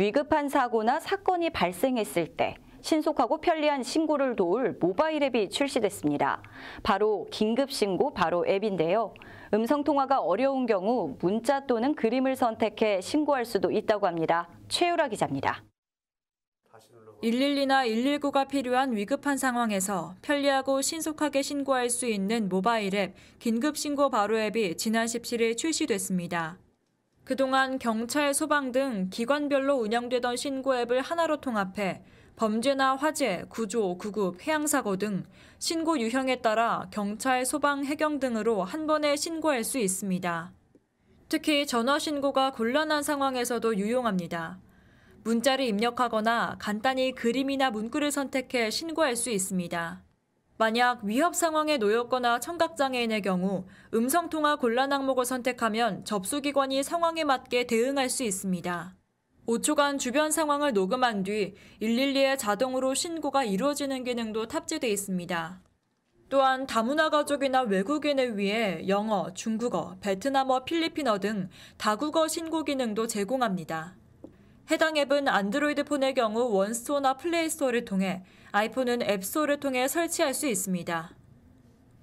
위급한 사고나 사건이 발생했을 때 신속하고 편리한 신고를 도울 모바일 앱이 출시됐습니다. 바로 긴급신고 바로 앱인데요. 음성통화가 어려운 경우 문자 또는 그림을 선택해 신고할 수도 있다고 합니다. 최유라 기자입니다. 112나 119가 필요한 위급한 상황에서 편리하고 신속하게 신고할 수 있는 모바일 앱 긴급신고 바로 앱이 지난 17일 출시됐습니다. 그동안 경찰, 소방 등 기관별로 운영되던 신고 앱을 하나로 통합해 범죄나 화재, 구조, 구급, 해양사고 등 신고 유형에 따라 경찰, 소방, 해경 등으로 한 번에 신고할 수 있습니다. 특히 전화 신고가 곤란한 상황에서도 유용합니다. 문자를 입력하거나 간단히 그림이나 문구를 선택해 신고할 수 있습니다. 만약 위협 상황에 놓였거나 청각장애인의 경우 음성통화 곤란 항목을 선택하면 접수기관이 상황에 맞게 대응할 수 있습니다. 5초간 주변 상황을 녹음한 뒤 112에 자동으로 신고가 이루어지는 기능도 탑재되어 있습니다. 또한 다문화 가족이나 외국인을 위해 영어, 중국어, 베트남어, 필리핀어 등 다국어 신고 기능도 제공합니다. 해당 앱은 안드로이드 폰의 경우 원스토어나 플레이스토어를 통해, 아이폰은 앱스토어를 통해 설치할 수 있습니다.